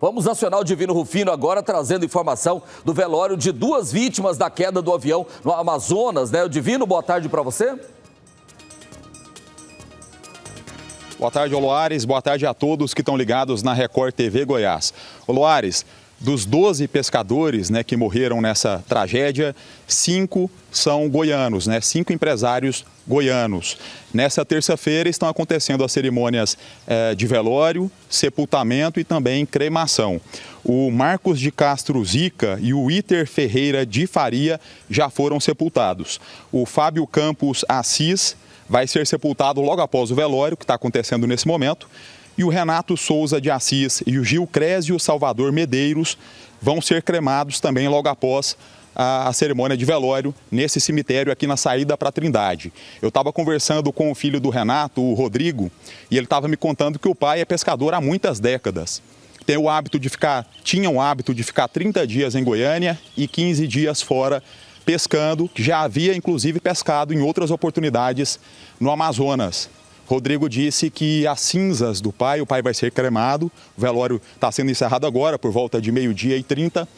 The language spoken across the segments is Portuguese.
Vamos acionar o Divino Rufino agora, trazendo informação do velório de duas vítimas da queda do avião no Amazonas, né? O Divino, boa tarde para você. Boa tarde, Oloares. Boa tarde a todos que estão ligados na Record TV Goiás. Oloares, dos 12 pescadores né, que morreram nessa tragédia, cinco são goianos, né, cinco empresários goianos. Nessa terça-feira estão acontecendo as cerimônias eh, de velório, sepultamento e também cremação. O Marcos de Castro Zica e o Iter Ferreira de Faria já foram sepultados. O Fábio Campos Assis vai ser sepultado logo após o velório, que está acontecendo nesse momento e o Renato Souza de Assis e o Gil Crésio Salvador Medeiros vão ser cremados também logo após a, a cerimônia de velório nesse cemitério aqui na saída para Trindade. Eu estava conversando com o filho do Renato, o Rodrigo, e ele estava me contando que o pai é pescador há muitas décadas. Tem o hábito de ficar, tinha o hábito de ficar 30 dias em Goiânia e 15 dias fora pescando, já havia inclusive pescado em outras oportunidades no Amazonas. Rodrigo disse que as cinzas do pai, o pai vai ser cremado, o velório está sendo encerrado agora, por volta de meio-dia e trinta,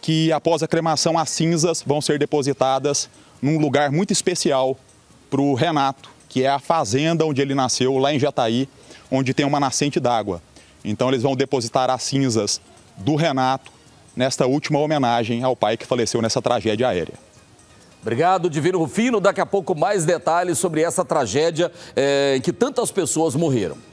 que após a cremação, as cinzas vão ser depositadas num lugar muito especial para o Renato, que é a fazenda onde ele nasceu, lá em Jataí, onde tem uma nascente d'água. Então eles vão depositar as cinzas do Renato nesta última homenagem ao pai que faleceu nessa tragédia aérea. Obrigado, Divino Rufino. Daqui a pouco mais detalhes sobre essa tragédia é, em que tantas pessoas morreram.